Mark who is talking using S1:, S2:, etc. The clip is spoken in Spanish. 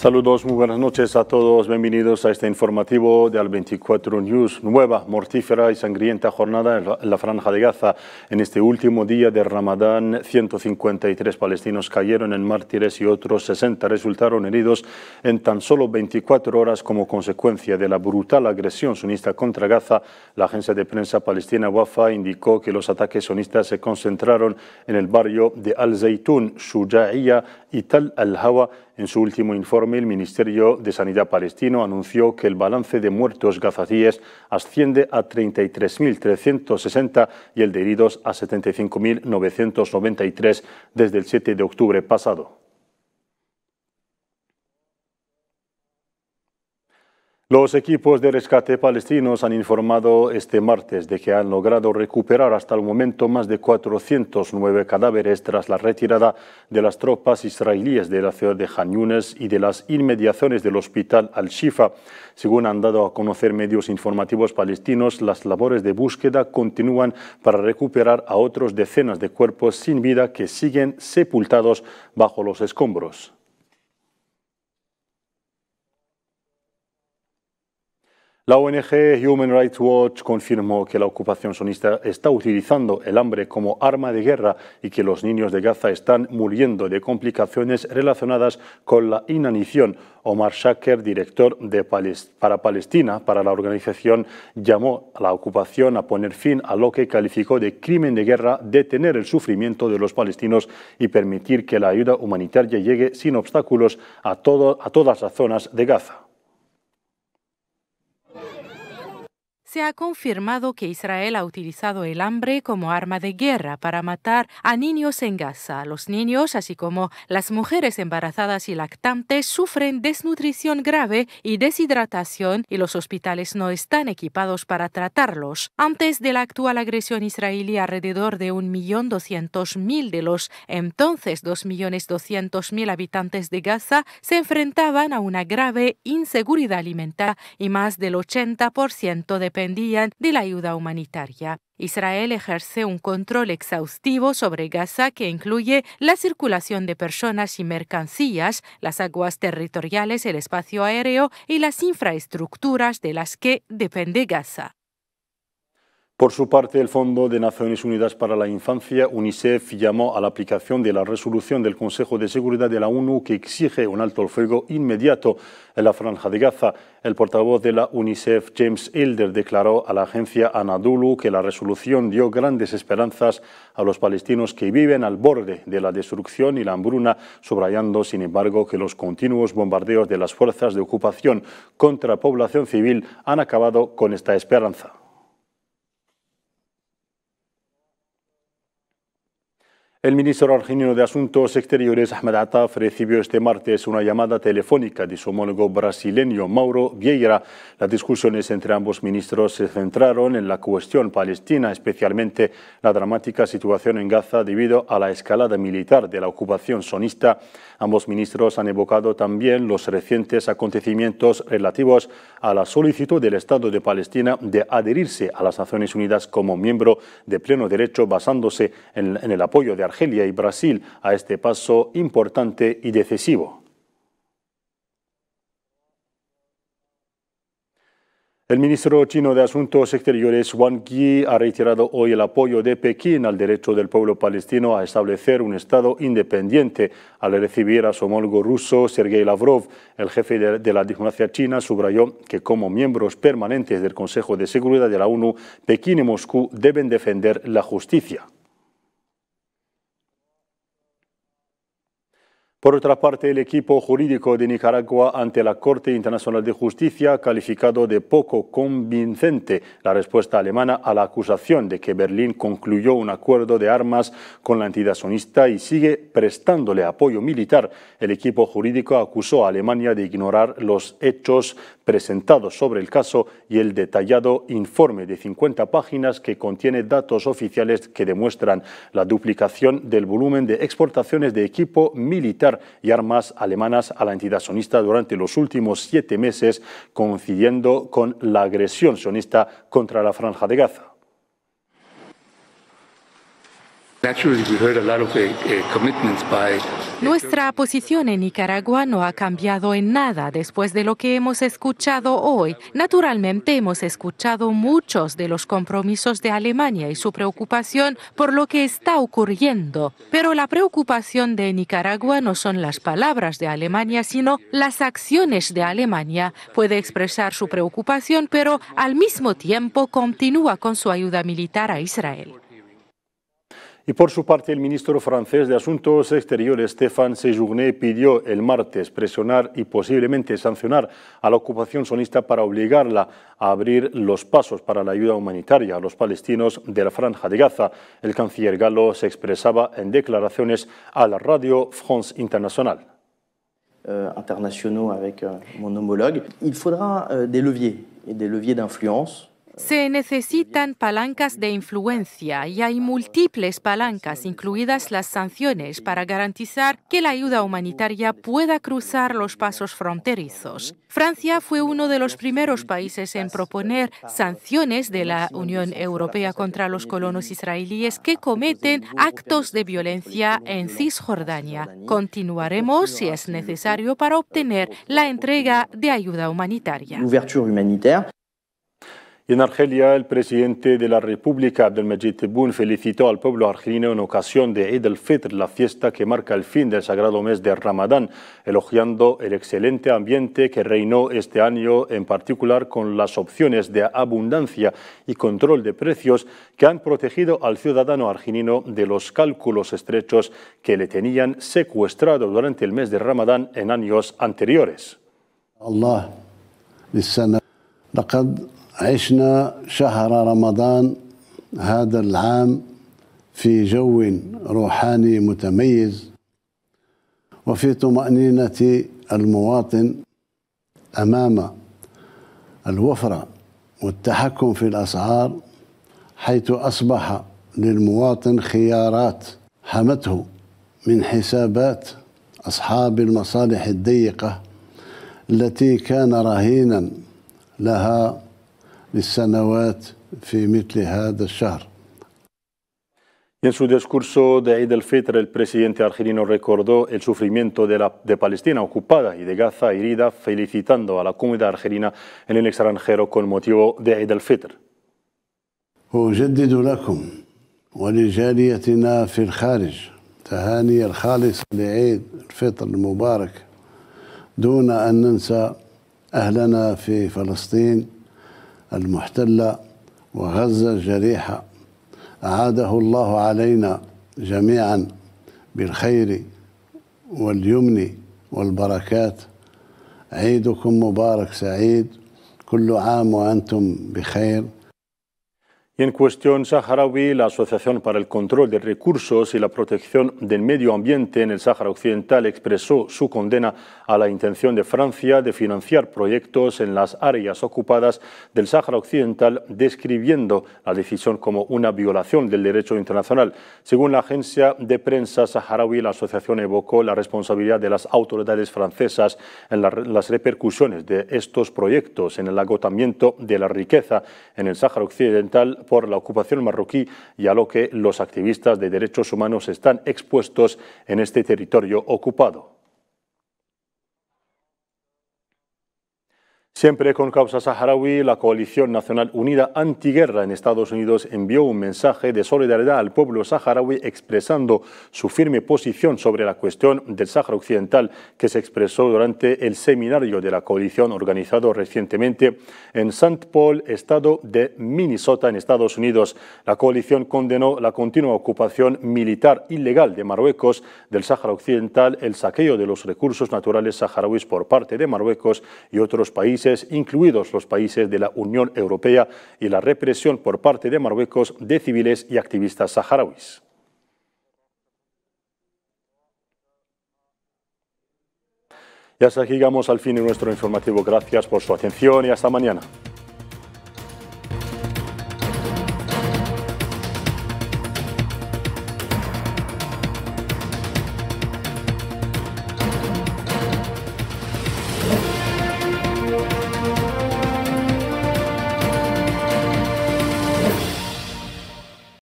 S1: Saludos, muy buenas noches a todos. Bienvenidos a este informativo de Al24 News. Nueva, mortífera y sangrienta jornada en la Franja de Gaza. En este último día de Ramadán, 153 palestinos cayeron en mártires y otros 60 resultaron heridos en tan solo 24 horas como consecuencia de la brutal agresión sunista contra Gaza. La agencia de prensa palestina Wafa indicó que los ataques sunistas se concentraron en el barrio de Al Zaytun, Shujaiya y Tal Al-Hawa en su último informe, el Ministerio de Sanidad palestino anunció que el balance de muertos gazatíes asciende a 33.360 y el de heridos a 75.993 desde el 7 de octubre pasado. Los equipos de rescate palestinos han informado este martes de que han logrado recuperar hasta el momento más de 409 cadáveres tras la retirada de las tropas israelíes de la ciudad de Jan y de las inmediaciones del hospital Al-Shifa. Según han dado a conocer medios informativos palestinos, las labores de búsqueda continúan para recuperar a otros decenas de cuerpos sin vida que siguen sepultados bajo los escombros. La ONG Human Rights Watch confirmó que la ocupación sonista está utilizando el hambre como arma de guerra y que los niños de Gaza están muriendo de complicaciones relacionadas con la inanición. Omar Shaker, director de para Palestina para la organización, llamó a la ocupación a poner fin a lo que calificó de crimen de guerra, detener el sufrimiento de los palestinos y permitir que la ayuda humanitaria llegue sin obstáculos a todas las zonas de Gaza.
S2: Se ha confirmado que Israel ha utilizado el hambre como arma de guerra para matar a niños en Gaza. Los niños, así como las mujeres embarazadas y lactantes, sufren desnutrición grave y deshidratación y los hospitales no están equipados para tratarlos. Antes de la actual agresión israelí, alrededor de 1.200.000 de los entonces 2.200.000 habitantes de Gaza se enfrentaban a una grave inseguridad alimentaria y más del 80% de dependían de la ayuda humanitaria. Israel ejerce un control exhaustivo sobre Gaza que incluye la circulación de personas y mercancías, las aguas territoriales, el espacio aéreo y las infraestructuras de las que depende Gaza.
S1: Por su parte, el Fondo de Naciones Unidas para la Infancia, UNICEF, llamó a la aplicación de la resolución del Consejo de Seguridad de la ONU que exige un alto el fuego inmediato en la franja de Gaza. El portavoz de la UNICEF, James Elder, declaró a la agencia Anadolu que la resolución dio grandes esperanzas a los palestinos que viven al borde de la destrucción y la hambruna, subrayando, sin embargo, que los continuos bombardeos de las fuerzas de ocupación contra población civil han acabado con esta esperanza. El ministro argentino de Asuntos Exteriores, Ahmed Ataf, recibió este martes una llamada telefónica de su homólogo brasileño, Mauro Vieira. Las discusiones entre ambos ministros se centraron en la cuestión palestina, especialmente la dramática situación en Gaza debido a la escalada militar de la ocupación sonista. Ambos ministros han evocado también los recientes acontecimientos relativos a la solicitud del Estado de Palestina de adherirse a las Naciones Unidas como miembro de pleno derecho basándose en el apoyo de Argelia y Brasil a este paso importante y decisivo. El ministro chino de Asuntos Exteriores Wang Yi ha reiterado hoy el apoyo de Pekín al derecho del pueblo palestino a establecer un Estado independiente. Al recibir a su homólogo ruso Sergei Lavrov, el jefe de la diplomacia china subrayó que como miembros permanentes del Consejo de Seguridad de la ONU, Pekín y Moscú deben defender la justicia. Por otra parte, el equipo jurídico de Nicaragua ante la Corte Internacional de Justicia ha calificado de poco convincente la respuesta alemana a la acusación de que Berlín concluyó un acuerdo de armas con la entidad sonista y sigue prestándole apoyo militar. El equipo jurídico acusó a Alemania de ignorar los hechos presentados sobre el caso y el detallado informe de 50 páginas que contiene datos oficiales que demuestran la duplicación del volumen de exportaciones de equipo militar y armas alemanas a la entidad sonista durante los últimos siete meses, coincidiendo con la agresión sionista contra la Franja de
S3: Gaza. Nuestra
S2: posición en Nicaragua no ha cambiado en nada después de lo que hemos escuchado hoy. Naturalmente hemos escuchado muchos de los compromisos de Alemania y su preocupación por lo que está ocurriendo. Pero la preocupación de Nicaragua no son las palabras de Alemania, sino las acciones de Alemania. Puede expresar su preocupación, pero al mismo tiempo continúa con su ayuda militar a Israel.
S1: Y por su parte, el ministro francés de Asuntos Exteriores, Stéphane Séjourné, pidió el martes presionar y posiblemente sancionar a la ocupación sonista para obligarla a abrir los pasos para la ayuda humanitaria a los palestinos de la Franja de Gaza. El canciller galo se expresaba en declaraciones a la radio France International. Euh, internationaux avec euh, mon
S2: homologue. Il faudra euh, des leviers et des leviers d'influence se necesitan palancas de influencia y hay múltiples palancas, incluidas las sanciones, para garantizar que la ayuda humanitaria pueda cruzar los pasos fronterizos. Francia fue uno de los primeros países en proponer sanciones de la Unión Europea contra los colonos israelíes que cometen actos de violencia en Cisjordania. Continuaremos si es necesario para obtener la entrega de ayuda humanitaria.
S1: En Argelia, el presidente de la República, Abdelmajid Tebboune, felicitó al pueblo argelino en ocasión de Eid al-Fitr, la fiesta que marca el fin del sagrado mes de Ramadán, elogiando el excelente ambiente que reinó este año, en particular con las opciones de abundancia y control de precios que han protegido al ciudadano argelino de los cálculos estrechos que le tenían secuestrado durante el mes de Ramadán en años anteriores.
S3: Allah, عشنا شهر رمضان هذا العام في جو روحاني متميز وفي طمأنينة المواطن أمام الوفرة والتحكم في الأسعار حيث أصبح للمواطن خيارات حمته من حسابات أصحاب المصالح الضيقة التي كان رهينا لها للسنوات في مثل هذا الشهر
S1: En su discurso de Eid al-Fitr, el presidente argelino recordó el sufrimiento de, la, de Palestina ocupada y de Gaza herida, felicitando a la comunidad argelina en el extranjero con motivo de Eid al-Fitr.
S3: أجدد لكم ولجاليتنا في الخارج تهاني الخالصة لعيد الفطر المبارك دون أن ننسى أهلنا في فلسطين المحتلة وغزة الجريحة أعاده الله علينا جميعا بالخير واليمن والبركات عيدكم مبارك سعيد كل عام وأنتم بخير
S1: en cuestión saharaui, la Asociación para el Control de Recursos y la Protección del Medio Ambiente en el Sáhara Occidental expresó su condena a la intención de Francia de financiar proyectos en las áreas ocupadas del Sáhara Occidental, describiendo la decisión como una violación del derecho internacional. Según la agencia de prensa saharaui, la asociación evocó la responsabilidad de las autoridades francesas en las repercusiones de estos proyectos en el agotamiento de la riqueza en el Sáhara Occidental por la ocupación marroquí y a lo que los activistas de derechos humanos están expuestos en este territorio ocupado. Siempre con causa saharaui, la Coalición Nacional Unida Antiguerra en Estados Unidos envió un mensaje de solidaridad al pueblo saharaui expresando su firme posición sobre la cuestión del Sáhara Occidental que se expresó durante el seminario de la coalición organizado recientemente en St. Paul, estado de Minnesota, en Estados Unidos. La coalición condenó la continua ocupación militar ilegal de Marruecos del Sáhara Occidental, el saqueo de los recursos naturales saharauis por parte de Marruecos y otros países incluidos los países de la Unión Europea, y la represión por parte de Marruecos de civiles y activistas saharauis. Ya hasta llegamos al fin de nuestro informativo. Gracias por su atención y hasta mañana.